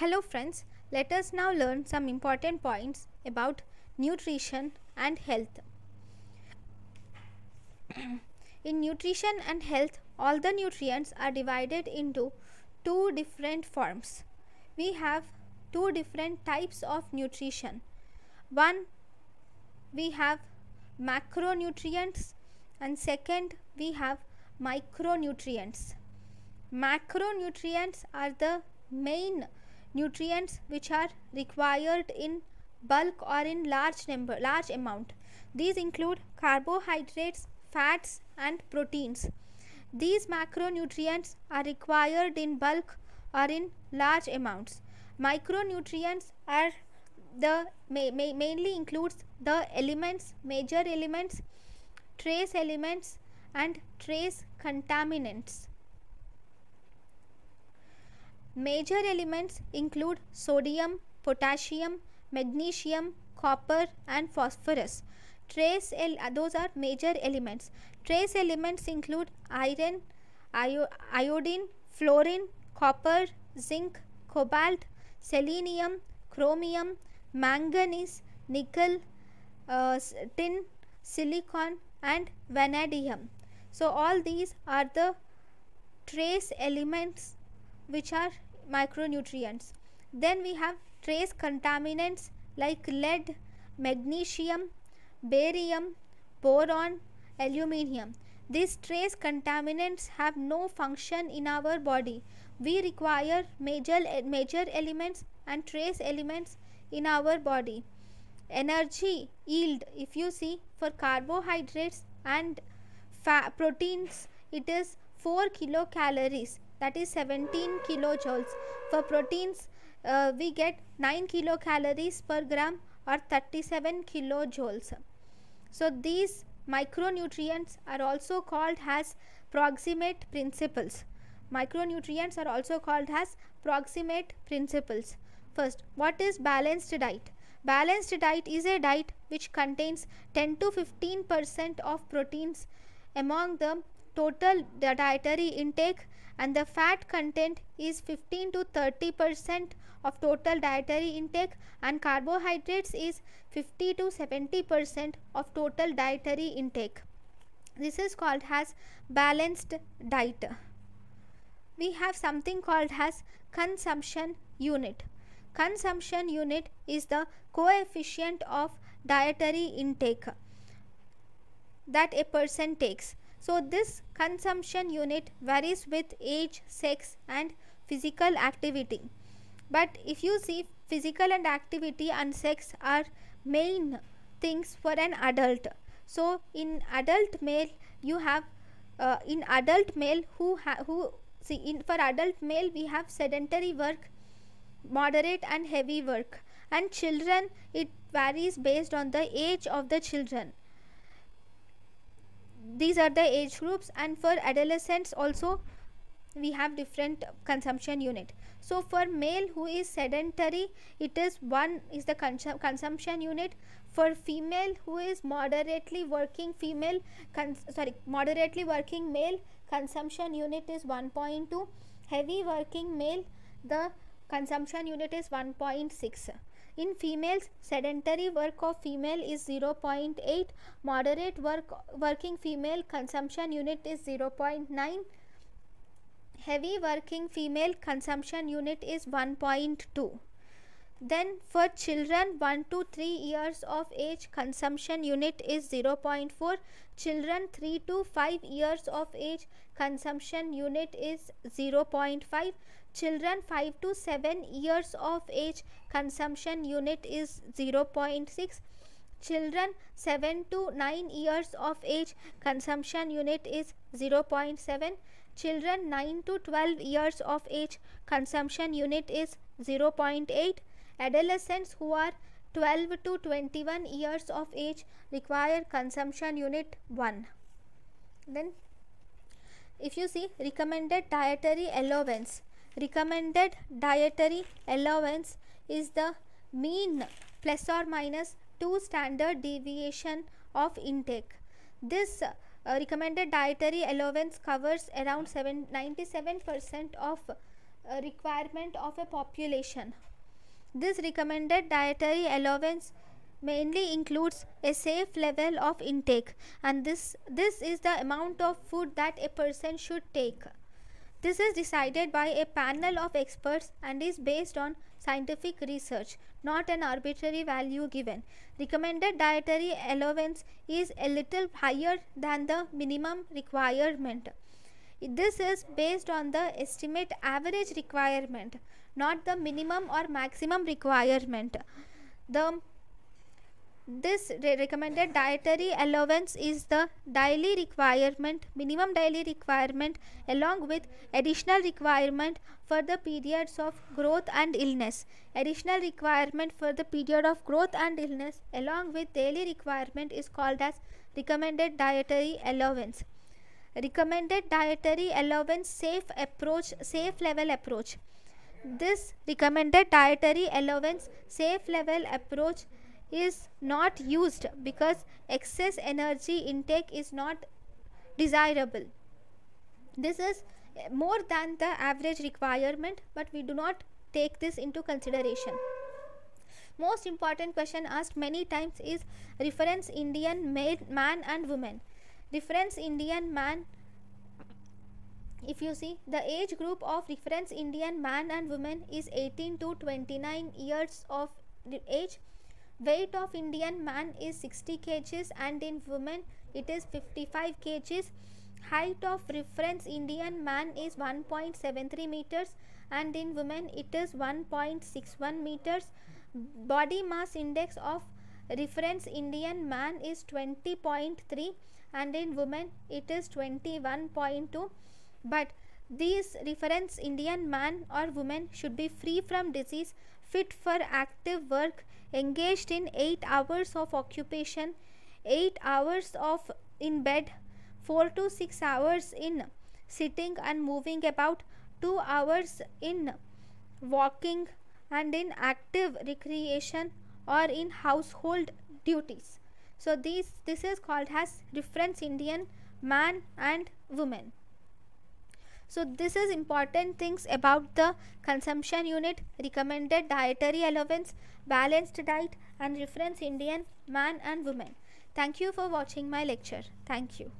Hello friends, let us now learn some important points about nutrition and health. in nutrition and health, all the nutrients are divided into two different forms. We have two different types of nutrition. One, we have macronutrients and second, we have micronutrients. Macronutrients are the main nutrients which are required in bulk or in large number large amount these include carbohydrates fats and proteins these macronutrients are required in bulk or in large amounts micronutrients are the mainly includes the elements major elements trace elements and trace contaminants Major elements include sodium, potassium, magnesium, copper and phosphorus. Trace those are major elements. Trace elements include iron, iodine, fluorine, copper, zinc, cobalt, selenium, chromium, manganese, nickel, uh, tin, silicon and vanadium. So all these are the trace elements which are micronutrients. Then we have trace contaminants like lead, magnesium, barium, boron, aluminium. These trace contaminants have no function in our body. We require major, major elements and trace elements in our body. Energy yield, if you see, for carbohydrates and proteins, it is 4 kilocalories that is 17 kilojoules. For proteins, uh, we get 9 kilocalories per gram or 37 kilojoules. So, these micronutrients are also called as proximate principles. Micronutrients are also called as proximate principles. First, what is balanced diet? Balanced diet is a diet which contains 10 to 15 percent of proteins among them total dietary intake and the fat content is 15 to 30 percent of total dietary intake and carbohydrates is 50 to 70 percent of total dietary intake. This is called as balanced diet. We have something called as consumption unit. Consumption unit is the coefficient of dietary intake that a person takes. So this consumption unit varies with age, sex and physical activity. But if you see physical and activity and sex are main things for an adult. So in adult male you have uh, in adult male who who see in for adult male we have sedentary work, moderate and heavy work and children it varies based on the age of the children these are the age groups and for adolescents also we have different consumption unit so for male who is sedentary it is one is the consum consumption unit for female who is moderately working female sorry moderately working male consumption unit is 1.2 heavy working male the consumption unit is 1.6 in females, sedentary work of female is 0.8, moderate work working female consumption unit is 0.9, heavy working female consumption unit is 1.2. Then for children 1 to 3 years of age consumption unit is 0.4. Children 3 to 5 years of age consumption unit is 0.5. Children 5 to 7 years of age consumption unit is 0.6. Children 7 to 9 years of age consumption unit is 0.7. Children 9 to 12 years of age consumption unit is 0.8 Adolescents who are 12 to 21 years of age require consumption unit 1. Then if you see recommended dietary allowance, recommended dietary allowance is the mean plus or minus 2 standard deviation of intake. This uh, recommended dietary allowance covers around 97% of uh, requirement of a population this recommended dietary allowance mainly includes a safe level of intake and this this is the amount of food that a person should take this is decided by a panel of experts and is based on scientific research not an arbitrary value given recommended dietary allowance is a little higher than the minimum requirement this is based on the estimate average requirement not the minimum or maximum requirement the this re recommended dietary allowance is the daily requirement minimum daily requirement along with additional requirement for the periods of growth and illness additional requirement for the period of growth and illness along with daily requirement is called as recommended dietary allowance recommended dietary allowance safe approach safe level approach this recommended dietary allowance safe level approach is not used because excess energy intake is not desirable. This is more than the average requirement but we do not take this into consideration. Most important question asked many times is reference Indian man and woman. Reference Indian man if you see the age group of reference Indian man and woman is 18 to 29 years of age weight of Indian man is 60 kg and in woman it is 55 kg height of reference Indian man is 1.73 meters and in women it is 1.61 meters body mass index of reference Indian man is 20.3 and in women it is 21.2 but these reference Indian man or woman should be free from disease, fit for active work, engaged in 8 hours of occupation, 8 hours of in bed, 4 to 6 hours in sitting and moving about, 2 hours in walking and in active recreation or in household duties. So this this is called as reference Indian man and woman. So this is important things about the consumption unit, recommended dietary allowance, balanced diet and reference Indian man and woman. Thank you for watching my lecture. Thank you.